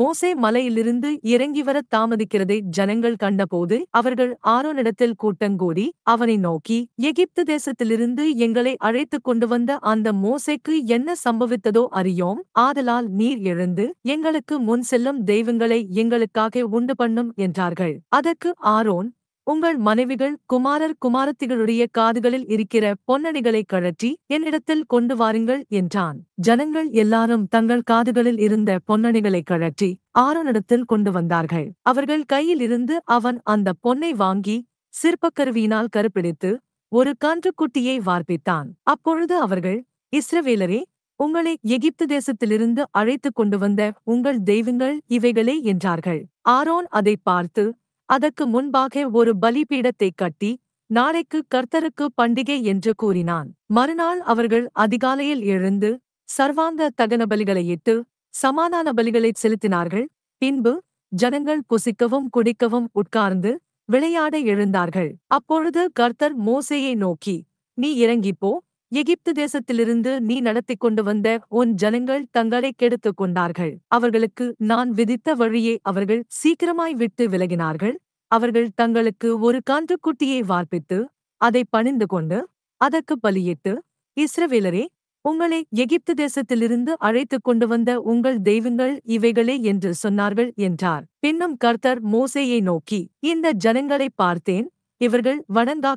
மோசே மலையிலிருந்து இறங்கி வரத் தாமதிக்கிறதை ஜனங்கள் கண்டபோது அவர்கள் ஆரோனிடத்தில் கூட்டங்கூடி அவனை நோக்கி எகிப்து தேசத்திலிருந்து எங்களை அழைத்துக் கொண்டு வந்த அந்த மோசைக்கு என்ன சம்பவித்ததோ அறியோம் ஆதலால் நீர் எழுந்து எங்களுக்கு முன் செல்லும் தெய்வங்களை எங்களுக்காக உண்டு பண்ணும் என்றார்கள் அதற்கு ஆரோன் உங்கள் மனைவிகள் குமாரர் குமாரத்திகளுடைய காதுகளில் இருக்கிற பொன்னடிகளை கழற்றி என்னிடத்தில் கொண்டு வாருங்கள் என்றான் ஜனங்கள் எல்லாரும் தங்கள் காதுகளில் இருந்த பொன்னணிகளை கழற்றி ஆரோனிடத்தில் கொண்டு வந்தார்கள் அவர்கள் கையில் இருந்து அவன் அந்த பொன்னை வாங்கி சிற்பக்கருவியினால் கருப்பிடித்து ஒரு கன்றுக்குட்டியை வார்ப்பித்தான் அப்பொழுது அவர்கள் இஸ்ரவேலரே உங்களை எகிப்து தேசத்திலிருந்து அழைத்துக் கொண்டு வந்த உங்கள் தெய்வங்கள் இவைகளே என்றார்கள் ஆரோன் அதை பார்த்து அதற்கு முன்பாக ஒரு பலிபீடத்தை கட்டி நாளைக்கு கர்த்தருக்கு பண்டிகை என்று கூறினான் மறுநாள் அவர்கள் அதிகாலையில் எழுந்து சர்வாந்த தகன பலிகளையிட்டு சமாதான பலிகளை செலுத்தினார்கள் பின்பு ஜனங்கள் புசிக்கவும் குடிக்கவும் உட்கார்ந்து விளையாட எழுந்தார்கள் அப்பொழுது கர்த்தர் மோசையை நோக்கி நீ இறங்கிப்போ எகிப்து தேசத்திலிருந்து நீ நடத்தி கொண்டு வந்த உன் ஜனங்கள் தங்களை கெடுத்துக் கொண்டார்கள் அவர்களுக்கு நான் விதித்த வழியே அவர்கள் சீக்கிரமாய் விட்டு விலகினார்கள் அவர்கள் தங்களுக்கு ஒரு கன்றுக்குட்டியை வார்ப்பித்து அதை பணிந்து கொண்டு அதற்கு பலியிட்டு இஸ்ரவேலரே உங்களை எகிப்து தேசத்திலிருந்து அழைத்துக் கொண்டு வந்த உங்கள் தெய்வங்கள் இவைகளே என்று சொன்னார்கள் என்றார் பின்னும் கர்த்தர் மோசையை நோக்கி இந்த ஜனங்களை பார்த்தேன் இவர்கள்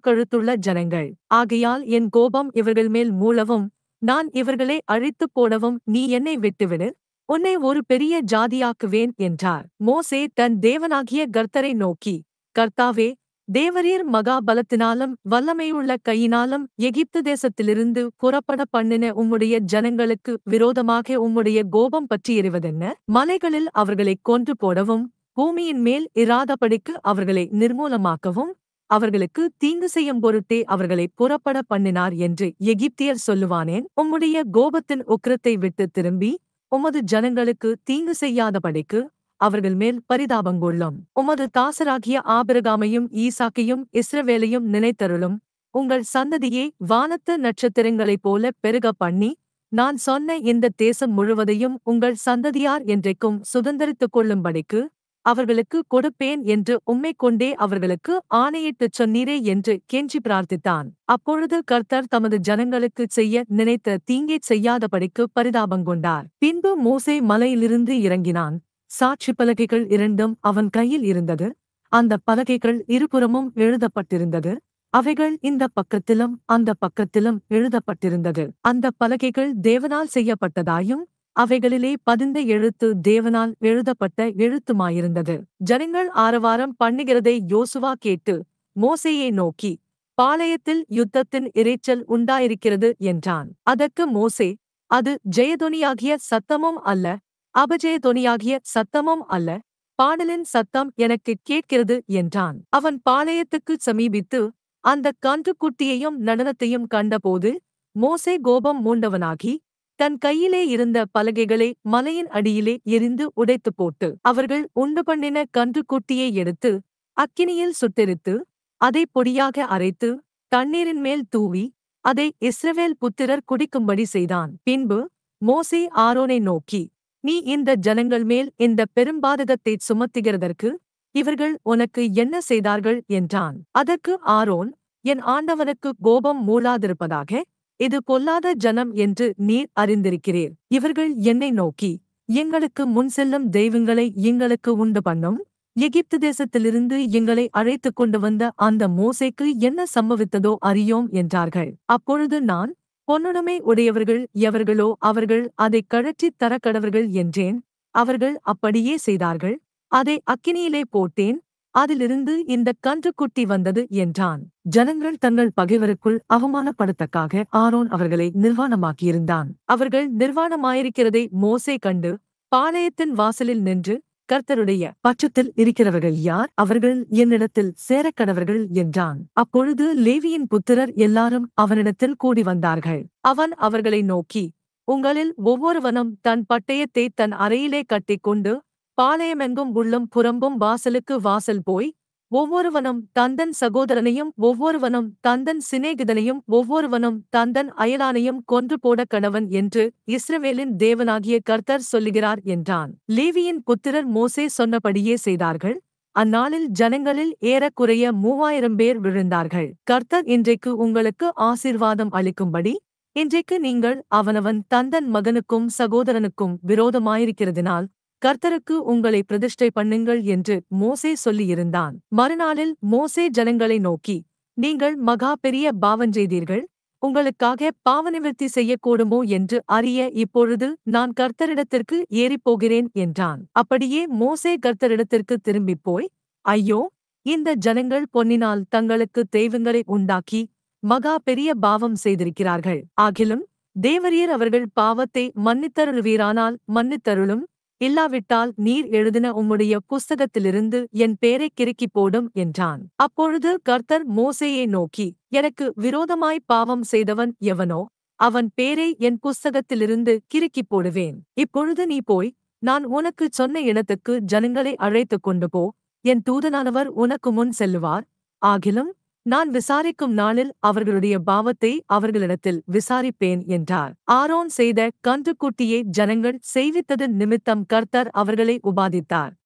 கழுத்துள்ள ஜனங்கள் ஆகையால் என் கோபம் இவர்கள் மேல் மூளவும் நான் இவர்களை அழித்துப் போடவும் நீ என்னை விட்டுவிடு உன்னை ஒரு பெரிய ஜாதியாக்குவேன் என்றார் மோசே தன் தேவனாகிய கர்த்தரை நோக்கி கர்த்தாவே தேவரீர் மகா பலத்தினாலும் வல்லமையுள்ள கையினாலும் எகிப்து தேசத்திலிருந்து புறப்பட பண்ணின உம்முடைய ஜனங்களுக்கு விரோதமாக உம்முடைய கோபம் பற்றி எறிவதென்ன மலைகளில் அவர்களைக் கொன்று போடவும் பூமியின் மேல் இராதபடிக்கு அவர்களை நிர்மூலமாக்கவும் அவர்களுக்கு தீங்கு செய்யும் பொருட்டே அவர்களை புறப்பட பண்ணினார் என்று எகிப்தியர் சொல்லுவானேன் உம்முடைய கோபத்தின் உக்கிரத்தை விட்டு திரும்பி உமது ஜனங்களுக்கு தீங்கு செய்யாதபடிக்கு அவர்கள் மேல் பரிதாபங்கொள்ளும் உமது தாசராகிய ஆபிரகாமையும் ஈசாக்கையும் இஸ்ரவேலையும் நினைத்தருளும் உங்கள் சந்ததியை வானத்து நட்சத்திரங்களைப் போல பெருக பண்ணி நான் சொன்ன இந்த தேசம் முழுவதையும் உங்கள் சந்ததியார் என்றைக்கும் சுதந்திரித்துக் கொள்ளும்படிக்கு அவர்களுக்கு கொடுப்பேன் என்று உம்மை கொண்டே அவர்களுக்கு ஆணையிட்டுச் சொன்னீரே என்று கெஞ்சி பிரார்த்தித்தான் அப்பொழுது கர்த்தர் தமது ஜனங்களுக்கு செய்ய நினைத்த தீங்கே செய்யாதபடிக்கு பரிதாபங்கொண்டார் பின்பு மோசே மலையிலிருந்து இறங்கினான் சாட்சி பலகைகள் இரண்டும் அவன் கையில் இருந்தது அந்த பலகைகள் இருபுறமும் எழுதப்பட்டிருந்தது அவைகள் இந்த பக்கத்திலும் அந்த பக்கத்திலும் எழுதப்பட்டிருந்தது அந்த பலகைகள் தேவனால் செய்யப்பட்டதாயும் அவைகளிலே பதிந்த எழுத்து தேவனால் எழுதப்பட்ட எழுத்துமாயிருந்தது ஜனங்கள் ஆரவாரம் பண்ணுகிறதை யோசுவா கேட்டு மோசையை நோக்கி பாளையத்தில் யுத்தத்தின் இரைச்சல் உண்டாயிருக்கிறது என்றான் அதற்கு மோசே அது ஜெயதொனியாகிய சத்தமும் அல்ல அபஜெயதொனியாகிய சத்தமும் அல்ல பாடலின் சத்தம் எனக்கு கேட்கிறது என்றான் அவன் பாளையத்துக்கு சமீபித்து அந்த கன்றுக்குட்டியையும் நடனத்தையும் கண்டபோது மோசே கோபம் மூண்டவனாகி தன் கையிலே இருந்த பலகைகளை மலையின் அடியிலே எரிந்து உடைத்து போட்டு அவர்கள் உண்டு பண்ணின கன்றுக்குட்டியை எடுத்து அக்கினியில் சுட்டெரித்து அதை பொடியாக அரைத்து தண்ணீரின் மேல் தூவி அதை இஸ்ரவேல் புத்திரர் குடிக்கும்படி செய்தான் பின்பு மோசே ஆரோனை நோக்கி நீ இந்த ஜனங்கள் மேல் இந்த பெரும்பாதகத்தை சுமத்துகிறதற்கு இவர்கள் உனக்கு என்ன செய்தார்கள் என்றான் அதற்கு ஆரோன் என் ஆண்டவனுக்கு கோபம் மூளாதிருப்பதாக இது பொல்லாத ஜனம் என்று நீர் அறிந்திருக்கிறீர் இவர்கள் என்னை நோக்கி எங்களுக்கு முன் செல்லும் தெய்வங்களை எங்களுக்கு உண்டு பண்ணும் எகிப்து தேசத்திலிருந்து எங்களை அழைத்து கொண்டு வந்த அந்த மோசைக்கு என்ன சம்பவித்ததோ அறியோம் என்றார்கள் அப்பொழுது நான் பொன்னுடைமை உடையவர்கள் எவர்களோ அவர்கள் அதை கழற்றி தரக்கடவர்கள் என்றேன் அவர்கள் அப்படியே செய்தார்கள் அதை அக்கினியிலே போட்டேன் அதிலிருந்து இந்த கன்றுக்குட்டி வந்தது என்றான் ஜனங்கள் தங்கள் பகைவருக்குள் அவமானப்படுத்தக்காக ஆரோன் அவர்களை நிர்வாணமாக்கியிருந்தான் அவர்கள் நிர்வாணமாயிருக்கிறதை மோசை கண்டு பாளையத்தின் வாசலில் நின்று கர்த்தருடைய பட்சத்தில் இருக்கிறவர்கள் யார் அவர்கள் என்னிடத்தில் சேரக்கடவர்கள் என்றான் அப்பொழுது லேவியின் புத்திரர் எல்லாரும் அவனிடத்தில் கூடி வந்தார்கள் அவன் அவர்களை நோக்கி உங்களில் ஒவ்வொருவனும் தன் பட்டயத்தை தன் அறையிலே கட்டிக்கொண்டு பாளையமெங்கும் உள்ளும் புறம்பும் வாசலுக்கு வாசல் போய் ஒவ்வொருவனும் தந்தன் சகோதரனையும் ஒவ்வொருவனும் தந்தன் சிநேகிதனையும் ஒவ்வொருவனும் தந்தன் அயலானையும் கொன்று போட கணவன் என்று இஸ்ரவேலின் தேவனாகிய கர்த்தர் சொல்லுகிறார் என்றான் லேவியின் புத்திரர் மோசே சொன்னபடியே செய்தார்கள் அந்நாளில் ஜனங்களில் ஏறக்குறைய மூவாயிரம் பேர் விழுந்தார்கள் கர்த்தர் இன்றைக்கு உங்களுக்கு ஆசீர்வாதம் அளிக்கும்படி இன்றைக்கு நீங்கள் அவனவன் தந்தன் மகனுக்கும் சகோதரனுக்கும் விரோதமாயிருக்கிறதினால் கர்த்தருக்கு உங்களை பிரதிஷ்டை பண்ணுங்கள் என்று மோசே சொல்லியிருந்தான் மறுநாளில் மோசே ஜனங்களை நோக்கி நீங்கள் மகா பெரிய பாவஞ்செய்தீர்கள் உங்களுக்காக பாவநிவர்த்தி செய்யக்கூடுமோ என்று அறிய இப்பொழுது நான் கர்த்தரிடத்திற்கு ஏறிப்போகிறேன் என்றான் அப்படியே மோசே கர்த்தரிடத்திற்கு திரும்பிப் போய் ஐயோ இந்த ஜனங்கள் பொன்னினால் தங்களுக்கு தெய்வங்களை உண்டாக்கி மகா பெரிய பாவம் செய்திருக்கிறார்கள் ஆகிலும் தேவரியர் அவர்கள் பாவத்தை வீரானால் மன்னித்தருளும் இல்லாவிட்டால் நீர் எழுதின உம்முடைய புஸ்தகத்திலிருந்து என் பேரை கிறுக்கி போடும் என்றான் அப்பொழுது கர்த்தர் மோசையை நோக்கி எனக்கு விரோதமாய் பாவம் செய்தவன் எவனோ அவன் பேரை என் புஸ்தகத்திலிருந்து கிறுக்கி போடுவேன் இப்பொழுது நீ போய் நான் உனக்கு சொன்ன இடத்துக்கு ஜனங்களை அழைத்துக் கொண்டு போ என் தூதனானவர் உனக்கு முன் செல்லுவார் ஆகிலும் நான் விசாரிக்கும் நாளில் அவர்களுடைய பாவத்தை அவர்களிடத்தில் விசாரிப்பேன் என்றார் ஆரோன் செய்த கன்றுக்குட்டியை ஜனங்கள் செய்வித்ததன் நிமித்தம் கர்த்தர் அவர்களை உபாதித்தார்